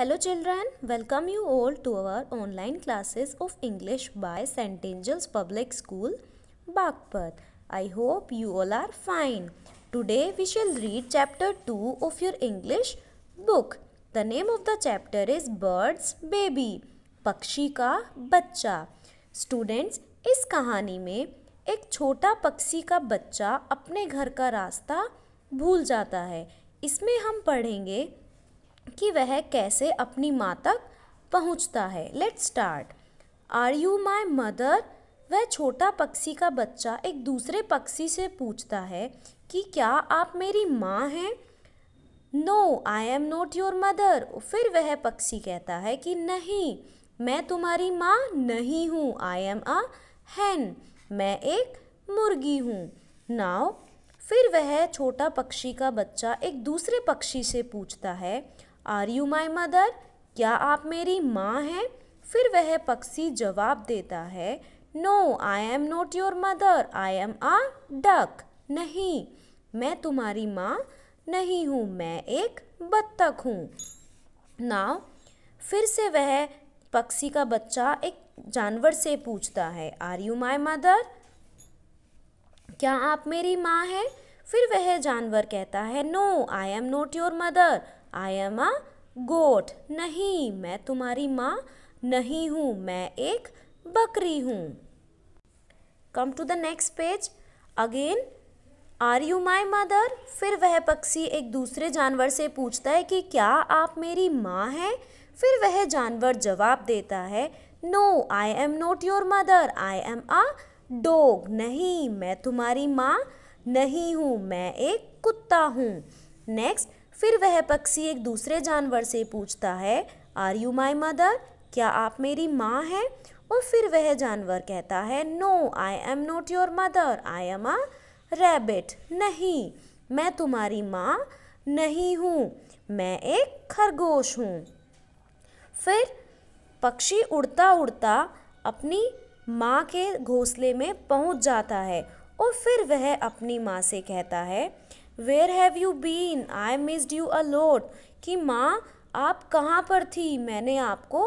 hello children welcome you all to our online classes of English by saint angels public school Baghpat I hope you all are fine today we shall read chapter two of your English book the name of the chapter is birds baby पक्षी का बच्चा students इस कहानी में एक छोटा पक्षी का बच्चा अपने घर का रास्ता भूल जाता है इसमें हम पढ़ेंगे कि वह कैसे अपनी माँ तक पहुँचता है let start are you my mother वह छोटा पक्षी का बच्चा एक दूसरे पक्षी से पूछता है कि क्या आप मेरी माँ हैं no I am not your mother फिर वह पक्षी कहता है कि नहीं मैं तुम्हारी माँ नहीं हूँ आई एम अ हैन मैं एक मुर्गी हूँ नाव फिर वह छोटा पक्षी का बच्चा एक दूसरे पक्षी से पूछता है आर यू माई मदर क्या आप मेरी माँ हैं फिर वह पक्षी जवाब देता है no I am not your mother I am a duck नहीं मैं तुम्हारी माँ नहीं हूँ मैं एक बत्तख हूँ नाव फिर से वह पक्षी का बच्चा एक जानवर से पूछता है आर यू माई मदर क्या आप मेरी माँ हैं फिर वह जानवर कहता है no I am not your mother I am a goat नहीं मैं तुम्हारी माँ नहीं हूँ मैं एक बकरी हूँ come to the next page again are you my mother फिर वह पक्षी एक दूसरे जानवर से पूछता है कि क्या आप मेरी माँ हैं फिर वह जानवर जवाब देता है no I am not your mother I am a dog नहीं मैं तुम्हारी माँ नहीं हूँ मैं एक कुत्ता हूँ नेक्स्ट फिर वह पक्षी एक दूसरे जानवर से पूछता है आर यू माई मदर क्या आप मेरी माँ हैं और फिर वह जानवर कहता है no I am not your mother I am a rabbit नहीं मैं तुम्हारी माँ नहीं हूँ मैं एक खरगोश हूँ फिर पक्षी उड़ता उड़ता अपनी माँ के घोंसले में पहुँच जाता है और फिर वह अपनी माँ से कहता है where have you been I missed you a lot कि माँ आप कहाँ पर थी मैंने आपको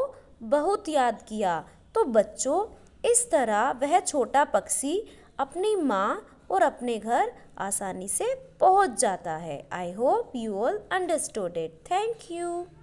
बहुत याद किया तो बच्चों इस तरह वह छोटा पक्षी अपनी माँ और अपने घर आसानी से पहुँच जाता है I hope you all understood it thank you